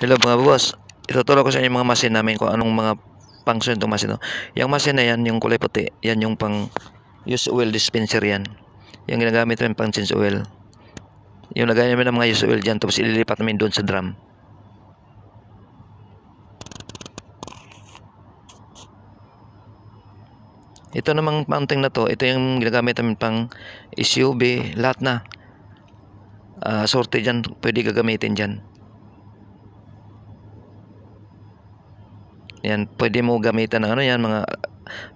Hello mga boss, ituturo ko sa inyo mga masin namin kung anong mga function itong masin. No? Yung masin na yan, yung kulay puti, yan yung pang used oil dispenser yan. Yung ginagamit namin pang change oil. Yung lagay namin ng mga used oil dyan, tapos ililipat namin doon sa drum. Ito namang mounting na to, ito yung ginagamit namin pang SUV, lahat na. Uh, sorte dyan, pwede gagamitin dyan. Yan, pwede mo gamitan ng ano yan, mga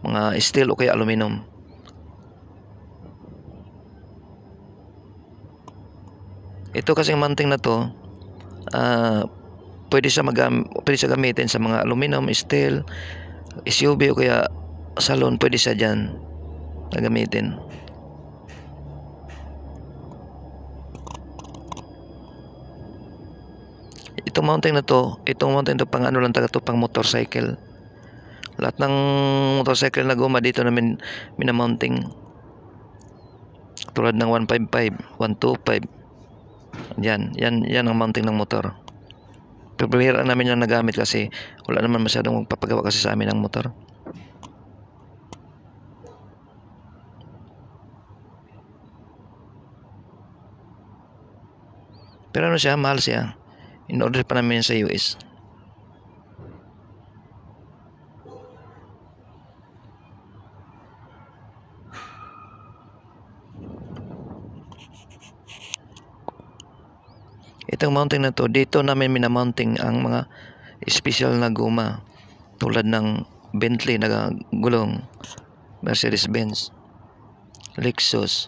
mga steel o kaya aluminum. Ito kasi manting na to, uh, pwede siya magam pwede siya gamitin sa mga aluminum, steel, SUV o kaya salon, pwede siya diyan gamitin. itong mountain na to itong mountain to pang ano lang talaga to pang motorcycle lahat ng motorcycle na goma dito namin minamounting tulad ng 155 125 yan yan yan ang mounting ng motor pero bihira namin yung nagamit kasi wala naman masyadong magpapagawa kasi sa amin ng motor pero ano siya mahal siya in-order pa namin sa US Itong mounting na to, dito namin minamounting ang mga special na guma tulad ng Bentley na gulong, Mercedes-Benz, Lexus,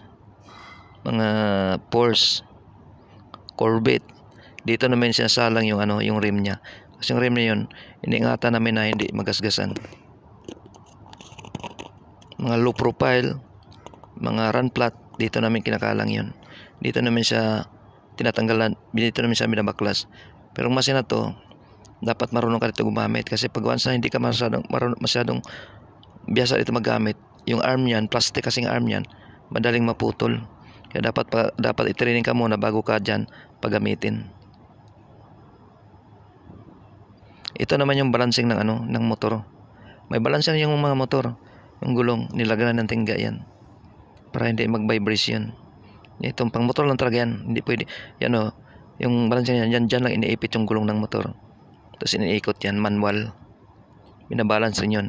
mga Porsche, Corvette, dito namin sinasalang yung ano, yung rim niya. Kasi yung rim niya yun, iniingatan namin na hindi magasgasan. Mga low profile, mga run flat, dito namin kinakalang yun. Dito namin siya tinatanggalan, dito namin siya binabaklas. Pero mas na to, dapat marunong ka dito gumamit kasi pag once na hindi ka masyadong, marunong, masyadong biasa dito magamit, yung arm niyan, plastic kasing arm yan madaling maputol. Kaya dapat pa, dapat i-training ka muna bago ka diyan paggamitin. Ito naman yung balancing ng ano, ng motor. May balansin yung mga motor. Yung gulong, nilagyan ng tingga yan. Para hindi mag-vibration. Itong pang motor lang talaga yan. Hindi pwede. Yan o. Yung balancing yan, yan, dyan lang iniipit yung gulong ng motor. Tapos iniikot yan, manual. Binabalance rin yun.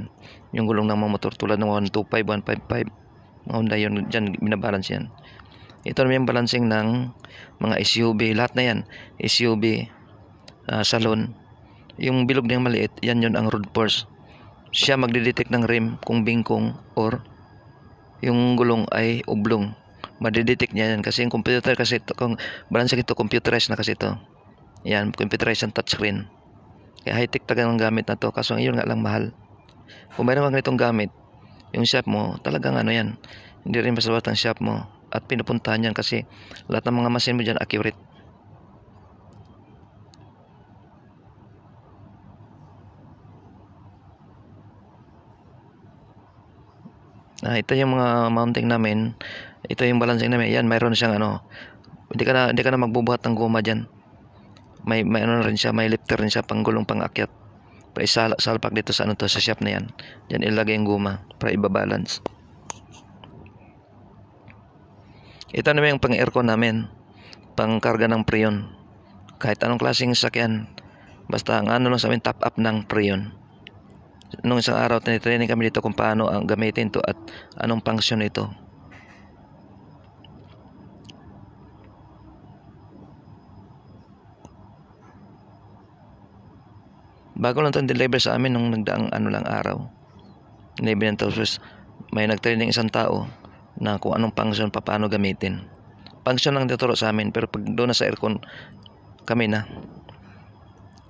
Yung gulong ng mga motor tulad ng 125, 155. Mga Honda yun, dyan binabalance yan. Ito naman yung balancing ng mga SUV. Lahat na yan. SUV, uh, ah, salon, yung bilog niyang maliit, yan yon ang road force. Siya magdidetect ng rim kung bingkong or yung gulong ay oblong. Madidetect niya yan kasi yung computer kasi ito, kung balansa ito, computerized na kasi ito. Yan, computerized ang touchscreen. Kaya high-tech talaga ng gamit na to. Kaso ngayon nga lang mahal. Kung mayroon kang itong gamit, yung shop mo, talagang ano yan. Hindi rin masabat ang shop mo. At pinupuntahan yan kasi lahat ng mga machine mo dyan accurate. Ah, ito yung mga mounting namin. Ito yung balancing namin. Yan, mayroon siyang ano. Hindi ka na, hindi ka na magbubuhat ng goma diyan. May, may ano rin siya, may lifter rin siya, panggulong pang akyat. Para salpak dito sa ano to, sa shop na yan. Diyan ilagay yung goma para ibabalance. Ito naman yung pang aircon namin. Pang karga ng preon. Kahit anong klaseng sakyan. Basta ang ano lang sa amin, top up ng preon nung isang araw tinitraining kami dito kung paano ang gamitin to at anong function nito. Bago lang itong deliver sa amin nung nagdaang ano lang araw. Deliver ng tapos may nagtraining isang tao na kung anong function pa paano gamitin. Function lang dituro sa amin pero pag doon na sa aircon kami na.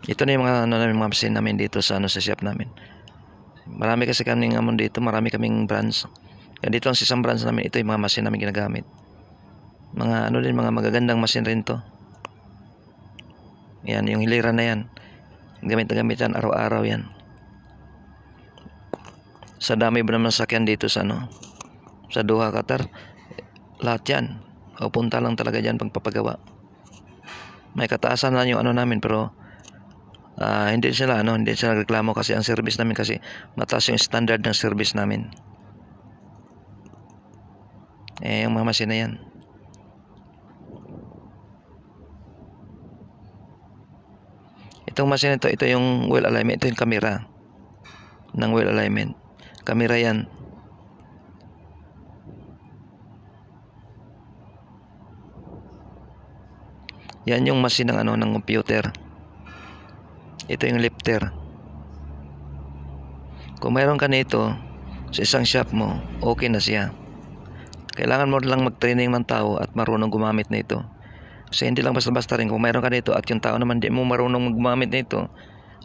Ito na yung mga ano namin mga machine namin dito sa ano sa shop namin. Marami kasi kaming amon dito, marami kaming brands. Kaya dito ang isang brands namin, ito yung mga machine namin ginagamit. Mga ano din, mga magagandang machine rin to. Yan, yung hilera na yan. Gamit na gamit yan, araw-araw yan. Sa dami ba naman sakyan dito sa ano? Sa Doha, Qatar. Lahat yan. O punta lang talaga dyan pagpapagawa. May kataasan na yung ano namin pero uh, hindi sila ano, hindi sila reklamo kasi ang service namin kasi mataas yung standard ng service namin. Eh, yung mga masina yan. Itong machine ito, ito yung wheel alignment. Ito yung camera ng wheel alignment. Camera yan. Yan yung machine ng ano ng computer ito yung lifter kung meron ka nito sa isang shop mo okay na siya kailangan mo lang mag-training ng tao at marunong gumamit nito kasi hindi lang basta-basta rin kung meron ka nito at yung tao naman di mo marunong gumamit nito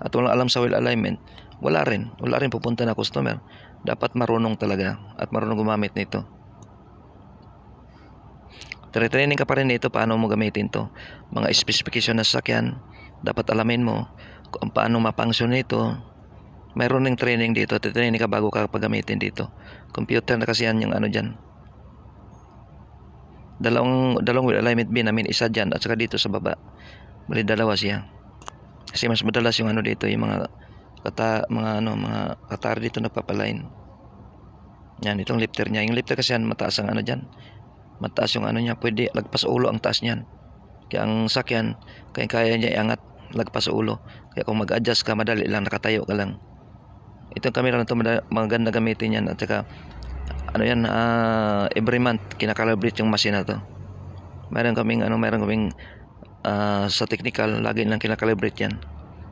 at walang alam sa wheel alignment wala rin wala rin pupunta na customer dapat marunong talaga at marunong gumamit nito Training ka pa rin nito paano mo gamitin to. Mga specification ng sakyan dapat alamin mo kung paano mapangsyon ito mayroon ng training dito titraining ka bago ka paggamitin dito computer na kasi yan yung ano dyan dalawang, dalawang wheel alignment bin namin isa dyan at saka dito sa baba bali dalawa siya kasi mas madalas yung ano dito yung mga kata, mga ano mga katar dito nagpapalain yan itong lifter niya yung lifter kasi yan mataas ang ano dyan mataas yung ano niya pwede lagpas ulo ang taas niyan kaya ang sakyan kaya kaya niya iangat lagpas sa ulo. Kaya kung mag-adjust ka, madali lang, nakatayo ka lang. Itong camera na ito, maganda gamitin yan. At saka, ano yan, uh, every month, kinakalibrate yung machine na to. Meron kaming, ano, meron kaming uh, sa technical, lagi lang kinakalibrate yan.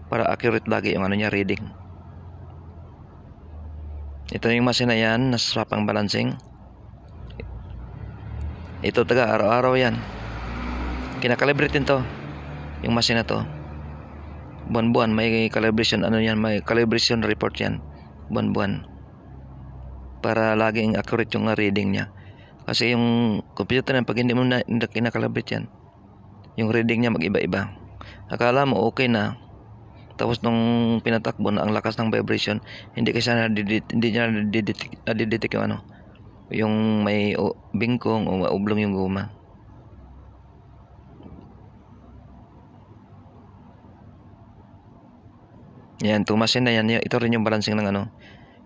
Para accurate lagi yung ano niya, reading. Ito yung machine na yan, nasa pang balancing. Ito taga araw-araw yan. Kinakalibrate din to, yung machine na to buwan-buwan may calibration ano yan, may calibration report yan. Buwan-buwan. Para laging accurate yung reading niya. Kasi yung computer na pag hindi mo na, na yan, yung reading niya mag-iba-iba. Akala mo okay na, tapos nung pinatakbo na ang lakas ng vibration, hindi kasi na hindi niya nadidetect yung ano, yung may bingkong o oblong yung guma. Yan, two machine na yan. Ito rin yung balancing ng ano.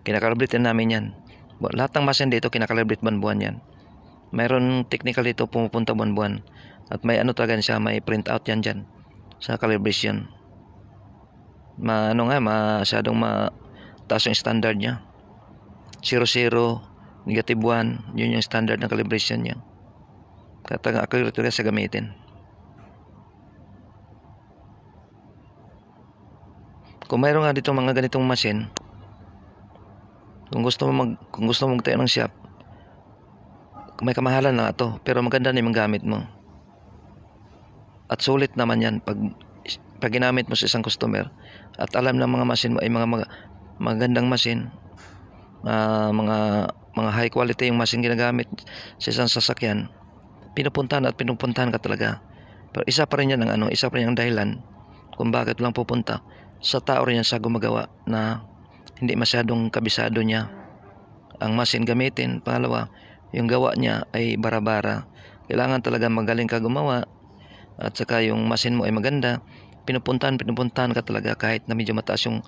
Kinakalibrate namin yan. Lahat ng machine dito, kinakalibrate buwan-buwan yan. Mayroon technical dito pumupunta buwan-buwan. At may ano talaga siya, may print out yan dyan. Sa calibration. Ma, ano nga, masyadong mataas yung standard niya. 00, negative 1, yun yung standard ng calibration niya. Katagang accurate sa gamitin. kung mayroon nga dito mga ganitong machine kung gusto mo mag kung gusto mong magtayo ng shop may kamahalan na ito pero maganda na yung gamit mo at sulit naman yan pag, pag ginamit mo sa isang customer at alam ng mga machine mo ay mga, mga magandang machine uh, mga mga high quality yung machine ginagamit sa isang sasakyan pinupuntahan at pinupuntahan ka talaga pero isa pa rin yan ang ano isa pa rin ang dahilan kung bakit lang pupunta sa tao rin sa gumagawa na hindi masyadong kabisado niya ang masin gamitin. Pangalawa, yung gawa niya ay barabara. Kailangan talaga magaling ka gumawa at saka yung masin mo ay maganda. Pinupuntahan, pinupuntahan ka talaga kahit na medyo mataas yung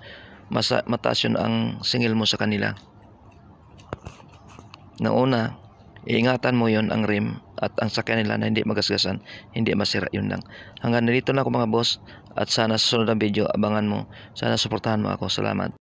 masa, mataas yung ang singil mo sa kanila. Nauna, iingatan mo yon ang rim at ang sakyan nila na hindi magasgasan, hindi masira yun lang. Hanggang dito na ako mga boss at sana sa sunod na video abangan mo. Sana suportahan mo ako. Salamat.